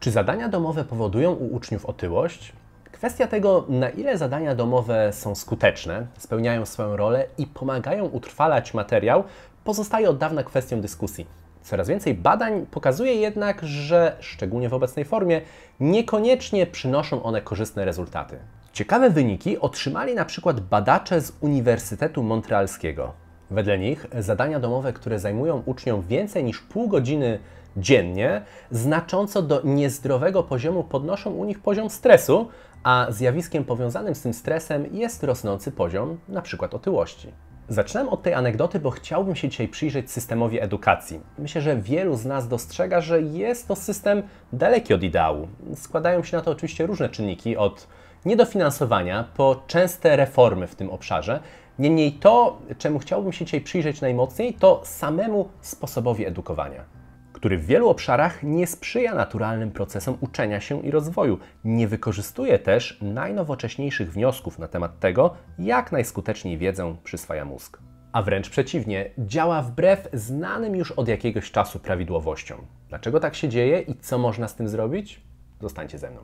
Czy zadania domowe powodują u uczniów otyłość? Kwestia tego, na ile zadania domowe są skuteczne, spełniają swoją rolę i pomagają utrwalać materiał, pozostaje od dawna kwestią dyskusji. Coraz więcej badań pokazuje jednak, że szczególnie w obecnej formie niekoniecznie przynoszą one korzystne rezultaty. Ciekawe wyniki otrzymali na przykład badacze z Uniwersytetu Montrealskiego. Wedle nich zadania domowe, które zajmują uczniom więcej niż pół godziny dziennie, znacząco do niezdrowego poziomu podnoszą u nich poziom stresu, a zjawiskiem powiązanym z tym stresem jest rosnący poziom np. otyłości. Zaczynam od tej anegdoty, bo chciałbym się dzisiaj przyjrzeć systemowi edukacji. Myślę, że wielu z nas dostrzega, że jest to system daleki od ideału. Składają się na to oczywiście różne czynniki, od niedofinansowania po częste reformy w tym obszarze, Niemniej to, czemu chciałbym się dzisiaj przyjrzeć najmocniej, to samemu sposobowi edukowania, który w wielu obszarach nie sprzyja naturalnym procesom uczenia się i rozwoju. Nie wykorzystuje też najnowocześniejszych wniosków na temat tego, jak najskuteczniej wiedzę przyswaja mózg. A wręcz przeciwnie, działa wbrew znanym już od jakiegoś czasu prawidłowościom. Dlaczego tak się dzieje i co można z tym zrobić? Zostańcie ze mną.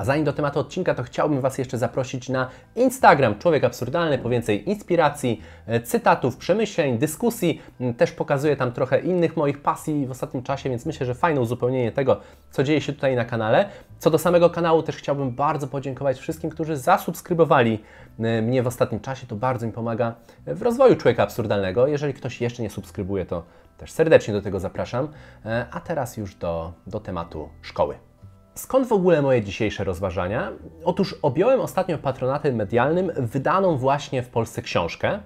A zanim do tematu odcinka, to chciałbym Was jeszcze zaprosić na Instagram Człowiek Absurdalny po więcej inspiracji, e, cytatów, przemyśleń, dyskusji. Mm, też pokazuję tam trochę innych moich pasji w ostatnim czasie, więc myślę, że fajne uzupełnienie tego, co dzieje się tutaj na kanale. Co do samego kanału, też chciałbym bardzo podziękować wszystkim, którzy zasubskrybowali e, mnie w ostatnim czasie. To bardzo mi pomaga w rozwoju Człowieka Absurdalnego. Jeżeli ktoś jeszcze nie subskrybuje, to też serdecznie do tego zapraszam. E, a teraz już do, do tematu szkoły. Skąd w ogóle moje dzisiejsze rozważania? Otóż objąłem ostatnio patronatem medialnym wydaną właśnie w Polsce książkę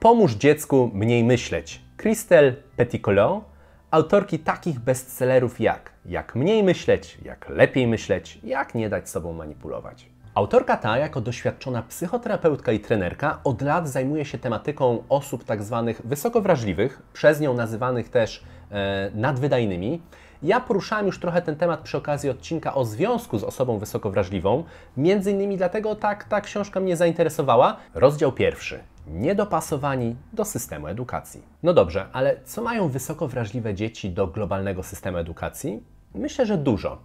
Pomóż dziecku mniej myśleć. Christelle Petitcolon, autorki takich bestsellerów jak Jak mniej myśleć, jak lepiej myśleć, jak nie dać sobą manipulować. Autorka ta, jako doświadczona psychoterapeutka i trenerka, od lat zajmuje się tematyką osób tak zwanych wysokowrażliwych, przez nią nazywanych też e, nadwydajnymi, ja poruszałem już trochę ten temat przy okazji odcinka o związku z osobą wysoko wrażliwą, między innymi dlatego tak ta książka mnie zainteresowała. Rozdział pierwszy. Niedopasowani do systemu edukacji. No dobrze, ale co mają wysoko wrażliwe dzieci do globalnego systemu edukacji? Myślę, że dużo.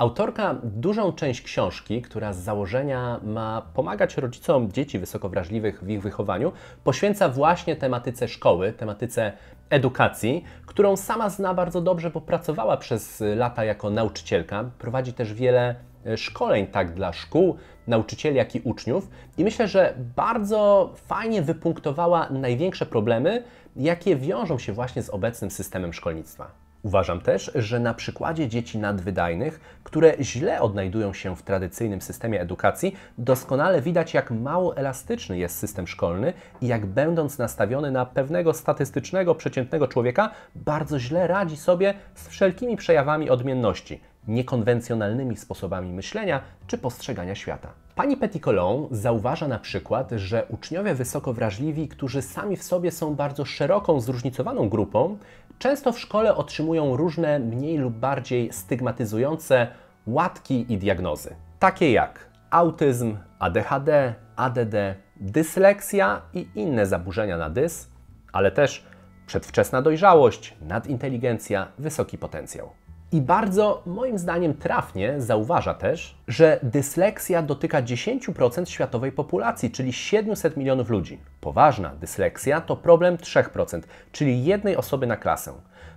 Autorka dużą część książki, która z założenia ma pomagać rodzicom dzieci wysokowrażliwych w ich wychowaniu, poświęca właśnie tematyce szkoły, tematyce edukacji, którą sama zna bardzo dobrze, bo pracowała przez lata jako nauczycielka. Prowadzi też wiele e, szkoleń tak dla szkół, nauczycieli, jak i uczniów. I myślę, że bardzo fajnie wypunktowała największe problemy, jakie wiążą się właśnie z obecnym systemem szkolnictwa. Uważam też, że na przykładzie dzieci nadwydajnych, które źle odnajdują się w tradycyjnym systemie edukacji, doskonale widać, jak mało elastyczny jest system szkolny i jak będąc nastawiony na pewnego statystycznego, przeciętnego człowieka, bardzo źle radzi sobie z wszelkimi przejawami odmienności, niekonwencjonalnymi sposobami myślenia czy postrzegania świata. Pani Petit Colon zauważa na przykład, że uczniowie wysoko wrażliwi, którzy sami w sobie są bardzo szeroką, zróżnicowaną grupą, często w szkole otrzymują różne mniej lub bardziej stygmatyzujące łatki i diagnozy. Takie jak autyzm, ADHD, ADD, dysleksja i inne zaburzenia na dys, ale też przedwczesna dojrzałość, nadinteligencja, wysoki potencjał. I bardzo, moim zdaniem, trafnie zauważa też, że dysleksja dotyka 10% światowej populacji, czyli 700 milionów ludzi. Poważna dysleksja to problem 3%, czyli jednej osoby na klasę.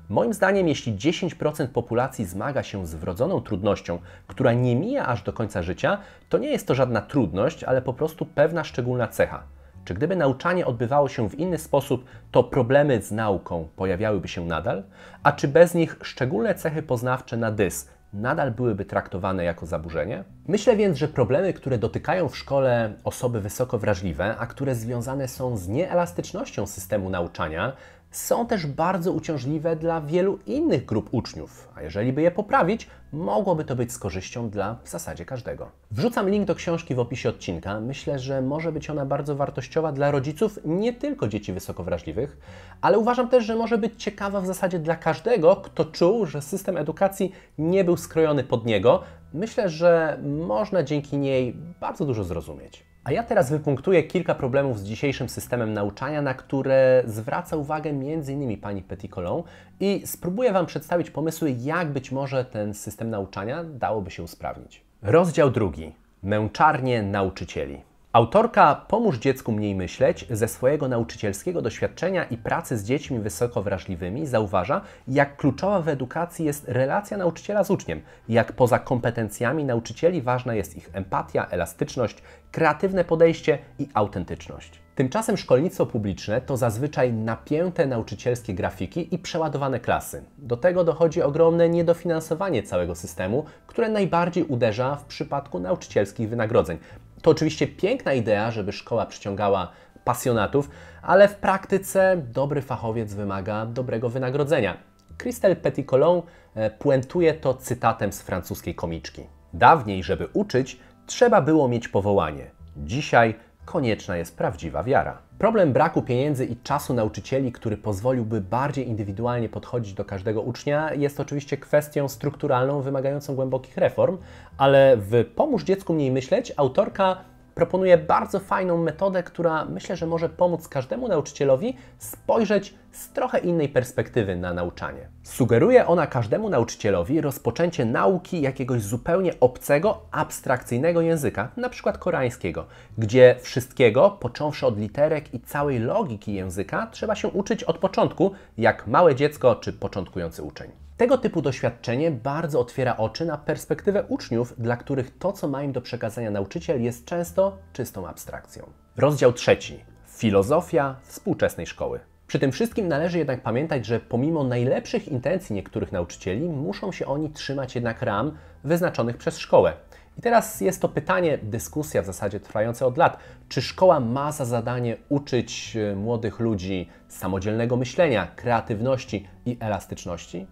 Moim zdaniem, jeśli 10% populacji zmaga się z wrodzoną trudnością, która nie mija aż do końca życia, to nie jest to żadna trudność, ale po prostu pewna szczególna cecha. Czy gdyby nauczanie odbywało się w inny sposób, to problemy z nauką pojawiałyby się nadal? A czy bez nich szczególne cechy poznawcze na dys nadal byłyby traktowane jako zaburzenie? Myślę więc, że problemy, które dotykają w szkole osoby wysoko wrażliwe, a które związane są z nieelastycznością systemu nauczania, są też bardzo uciążliwe dla wielu innych grup uczniów, a jeżeli by je poprawić, mogłoby to być z korzyścią dla w zasadzie każdego. Wrzucam link do książki w opisie odcinka. Myślę, że może być ona bardzo wartościowa dla rodziców nie tylko dzieci wysokowrażliwych, ale uważam też, że może być ciekawa w zasadzie dla każdego, kto czuł, że system edukacji nie był skrojony pod niego. Myślę, że można dzięki niej bardzo dużo zrozumieć. A ja teraz wypunktuję kilka problemów z dzisiejszym systemem nauczania, na które zwraca uwagę m.in. pani Petitcolon i spróbuję Wam przedstawić pomysły, jak być może ten system nauczania dałoby się usprawnić. Rozdział drugi. Męczarnie nauczycieli. Autorka Pomóż dziecku mniej myśleć ze swojego nauczycielskiego doświadczenia i pracy z dziećmi wysoko wrażliwymi zauważa, jak kluczowa w edukacji jest relacja nauczyciela z uczniem, jak poza kompetencjami nauczycieli ważna jest ich empatia, elastyczność, kreatywne podejście i autentyczność. Tymczasem szkolnictwo publiczne to zazwyczaj napięte nauczycielskie grafiki i przeładowane klasy. Do tego dochodzi ogromne niedofinansowanie całego systemu, które najbardziej uderza w przypadku nauczycielskich wynagrodzeń. To oczywiście piękna idea, żeby szkoła przyciągała pasjonatów, ale w praktyce dobry fachowiec wymaga dobrego wynagrodzenia. Christelle Petit Colon e, puentuje to cytatem z francuskiej komiczki. Dawniej, żeby uczyć, trzeba było mieć powołanie. Dzisiaj konieczna jest prawdziwa wiara. Problem braku pieniędzy i czasu nauczycieli, który pozwoliłby bardziej indywidualnie podchodzić do każdego ucznia, jest oczywiście kwestią strukturalną wymagającą głębokich reform, ale w Pomóż dziecku mniej myśleć autorka proponuje bardzo fajną metodę, która myślę, że może pomóc każdemu nauczycielowi spojrzeć z trochę innej perspektywy na nauczanie. Sugeruje ona każdemu nauczycielowi rozpoczęcie nauki jakiegoś zupełnie obcego, abstrakcyjnego języka, np. koreańskiego, gdzie wszystkiego, począwszy od literek i całej logiki języka, trzeba się uczyć od początku, jak małe dziecko czy początkujący uczeń. Tego typu doświadczenie bardzo otwiera oczy na perspektywę uczniów, dla których to, co ma im do przekazania nauczyciel, jest często czystą abstrakcją. Rozdział trzeci. Filozofia współczesnej szkoły. Przy tym wszystkim należy jednak pamiętać, że pomimo najlepszych intencji niektórych nauczycieli, muszą się oni trzymać jednak ram wyznaczonych przez szkołę. I teraz jest to pytanie, dyskusja w zasadzie trwająca od lat. Czy szkoła ma za zadanie uczyć e, młodych ludzi samodzielnego myślenia, kreatywności i elastyczności?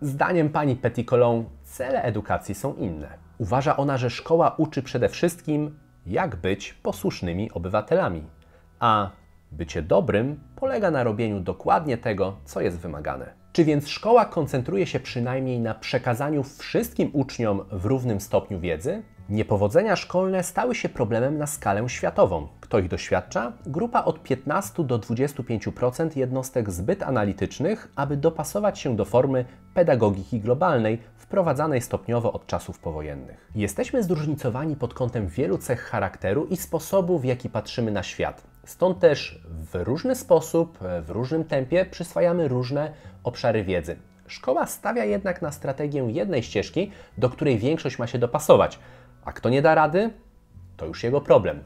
Zdaniem pani Petit Colon cele edukacji są inne. Uważa ona, że szkoła uczy przede wszystkim, jak być posłusznymi obywatelami, a Bycie dobrym polega na robieniu dokładnie tego, co jest wymagane. Czy więc szkoła koncentruje się przynajmniej na przekazaniu wszystkim uczniom w równym stopniu wiedzy? Niepowodzenia szkolne stały się problemem na skalę światową. Kto ich doświadcza? Grupa od 15 do 25% jednostek zbyt analitycznych, aby dopasować się do formy pedagogiki globalnej wprowadzanej stopniowo od czasów powojennych. Jesteśmy zróżnicowani pod kątem wielu cech charakteru i sposobu, w jaki patrzymy na świat. Stąd też w różny sposób, e, w różnym tempie przyswajamy różne obszary wiedzy. Szkoła stawia jednak na strategię jednej ścieżki, do której większość ma się dopasować, a kto nie da rady, to już jego problem.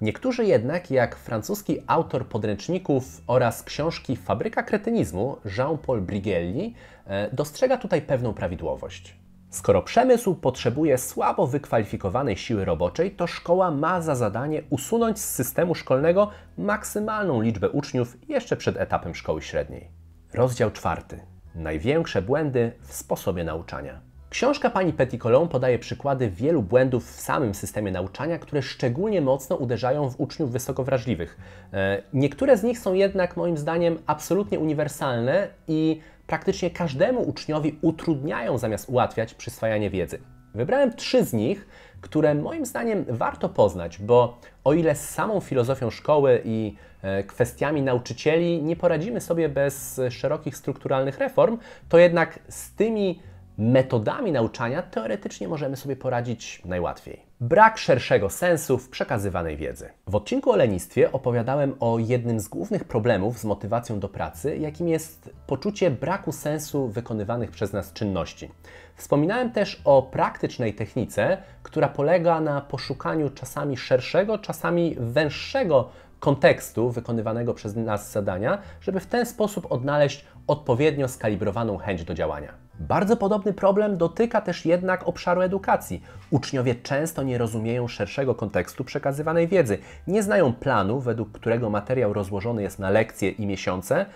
Niektórzy jednak, jak francuski autor podręczników oraz książki Fabryka Kretynizmu Jean-Paul Brigelli, e, dostrzega tutaj pewną prawidłowość. Skoro przemysł potrzebuje słabo wykwalifikowanej siły roboczej, to szkoła ma za zadanie usunąć z systemu szkolnego maksymalną liczbę uczniów jeszcze przed etapem szkoły średniej. Rozdział czwarty. Największe błędy w sposobie nauczania. Książka pani Petit podaje przykłady wielu błędów w samym systemie nauczania, które szczególnie mocno uderzają w uczniów wysokowrażliwych. E, niektóre z nich są jednak moim zdaniem absolutnie uniwersalne i praktycznie każdemu uczniowi utrudniają zamiast ułatwiać przyswajanie wiedzy. Wybrałem trzy z nich, które moim zdaniem warto poznać, bo o ile z samą filozofią szkoły i e, kwestiami nauczycieli nie poradzimy sobie bez szerokich strukturalnych reform, to jednak z tymi metodami nauczania teoretycznie możemy sobie poradzić najłatwiej brak szerszego sensu w przekazywanej wiedzy. W odcinku o lenistwie opowiadałem o jednym z głównych problemów z motywacją do pracy, jakim jest poczucie braku sensu wykonywanych przez nas czynności. Wspominałem też o praktycznej technice, która polega na poszukaniu czasami szerszego, czasami węższego kontekstu wykonywanego przez nas zadania, żeby w ten sposób odnaleźć odpowiednio skalibrowaną chęć do działania. Bardzo podobny problem dotyka też jednak obszaru edukacji. Uczniowie często nie rozumieją szerszego kontekstu przekazywanej wiedzy, nie znają planu, według którego materiał rozłożony jest na lekcje i miesiące.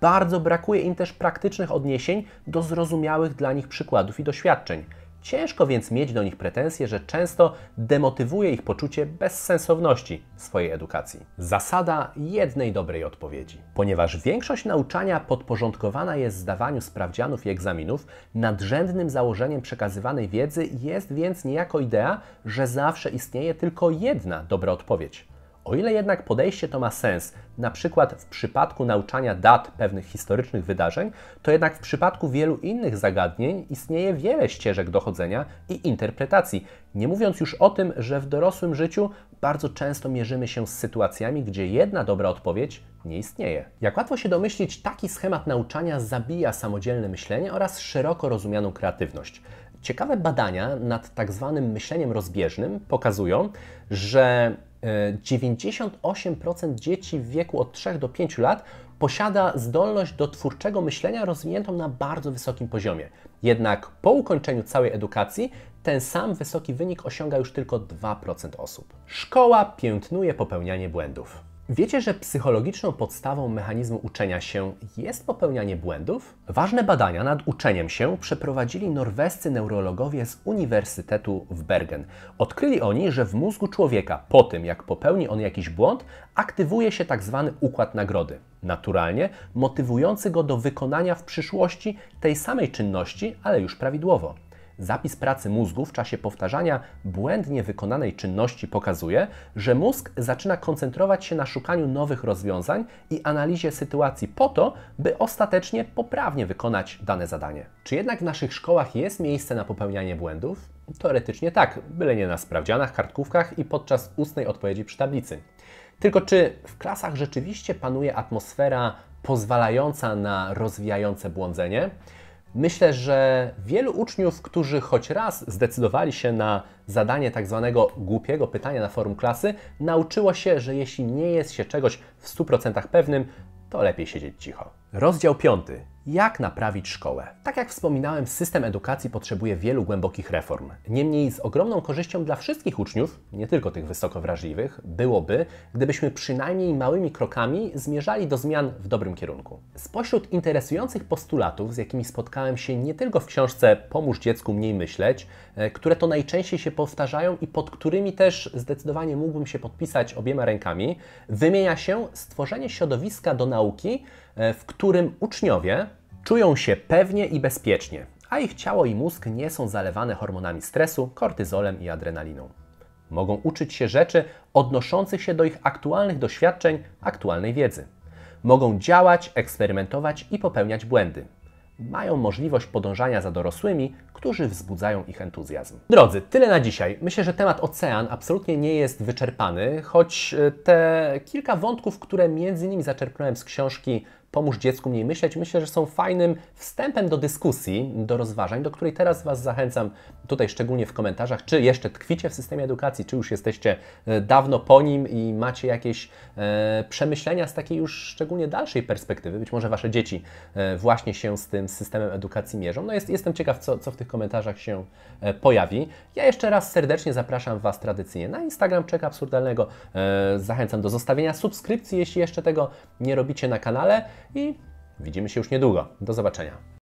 Bardzo brakuje im też praktycznych odniesień do zrozumiałych dla nich przykładów i doświadczeń. Ciężko więc mieć do nich pretensje, że często demotywuje ich poczucie bezsensowności swojej edukacji. Zasada jednej dobrej odpowiedzi. Ponieważ większość nauczania podporządkowana jest zdawaniu sprawdzianów i egzaminów, nadrzędnym założeniem przekazywanej wiedzy jest więc niejako idea, że zawsze istnieje tylko jedna dobra odpowiedź. O ile jednak podejście to ma sens, na przykład w przypadku nauczania dat pewnych historycznych wydarzeń, to jednak w przypadku wielu innych zagadnień istnieje wiele ścieżek dochodzenia i interpretacji. Nie mówiąc już o tym, że w dorosłym życiu bardzo często mierzymy się z sytuacjami, gdzie jedna dobra odpowiedź nie istnieje. Jak łatwo się domyślić, taki schemat nauczania zabija samodzielne myślenie oraz szeroko rozumianą kreatywność. Ciekawe badania nad tak zwanym myśleniem rozbieżnym pokazują, że 98% dzieci w wieku od 3 do 5 lat posiada zdolność do twórczego myślenia rozwiniętą na bardzo wysokim poziomie. Jednak po ukończeniu całej edukacji ten sam wysoki wynik osiąga już tylko 2% osób. Szkoła piętnuje popełnianie błędów. Wiecie, że psychologiczną podstawą mechanizmu uczenia się jest popełnianie błędów? Ważne badania nad uczeniem się przeprowadzili norwescy neurologowie z Uniwersytetu w Bergen. Odkryli oni, że w mózgu człowieka po tym, jak popełni on jakiś błąd, aktywuje się tzw. Tak układ nagrody, naturalnie motywujący go do wykonania w przyszłości tej samej czynności, ale już prawidłowo. Zapis pracy mózgu w czasie powtarzania błędnie wykonanej czynności pokazuje, że mózg zaczyna koncentrować się na szukaniu nowych rozwiązań i analizie sytuacji po to, by ostatecznie poprawnie wykonać dane zadanie. Czy jednak w naszych szkołach jest miejsce na popełnianie błędów? Teoretycznie tak, byle nie na sprawdzianach, kartkówkach i podczas ustnej odpowiedzi przy tablicy. Tylko czy w klasach rzeczywiście panuje atmosfera pozwalająca na rozwijające błądzenie? Myślę, że wielu uczniów, którzy choć raz zdecydowali się na zadanie tak zwanego głupiego pytania na forum klasy, nauczyło się, że jeśli nie jest się czegoś w 100% pewnym, to lepiej siedzieć cicho. Rozdział 5 jak naprawić szkołę. Tak jak wspominałem, system edukacji potrzebuje wielu głębokich reform. Niemniej z ogromną korzyścią dla wszystkich uczniów, nie tylko tych wysoko wrażliwych, byłoby, gdybyśmy przynajmniej małymi krokami zmierzali do zmian w dobrym kierunku. Spośród interesujących postulatów, z jakimi spotkałem się nie tylko w książce Pomóż dziecku mniej myśleć, e, które to najczęściej się powtarzają i pod którymi też zdecydowanie mógłbym się podpisać obiema rękami, wymienia się stworzenie środowiska do nauki, E, w którym uczniowie czują się pewnie i bezpiecznie, a ich ciało i mózg nie są zalewane hormonami stresu, kortyzolem i adrenaliną. Mogą uczyć się rzeczy odnoszących się do ich aktualnych doświadczeń, aktualnej wiedzy. Mogą działać, eksperymentować i popełniać błędy. Mają możliwość podążania za dorosłymi, którzy wzbudzają ich entuzjazm. Drodzy, tyle na dzisiaj. Myślę, że temat ocean absolutnie nie jest wyczerpany, choć e, te kilka wątków, które między innymi zaczerpnąłem z książki Pomóż dziecku mniej myśleć, myślę, że są fajnym wstępem do dyskusji, do rozważań, do której teraz Was zachęcam tutaj szczególnie w komentarzach, czy jeszcze tkwicie w systemie edukacji, czy już jesteście e, dawno po nim i macie jakieś e, przemyślenia z takiej już szczególnie dalszej perspektywy. Być może Wasze dzieci e, właśnie się z tym systemem edukacji mierzą. No jest, jestem ciekaw, co, co w tych komentarzach się e, pojawi. Ja jeszcze raz serdecznie zapraszam Was tradycyjnie na Instagram Czeka Absurdalnego. E, zachęcam do zostawienia subskrypcji, jeśli jeszcze tego nie robicie na kanale i widzimy się już niedługo. Do zobaczenia.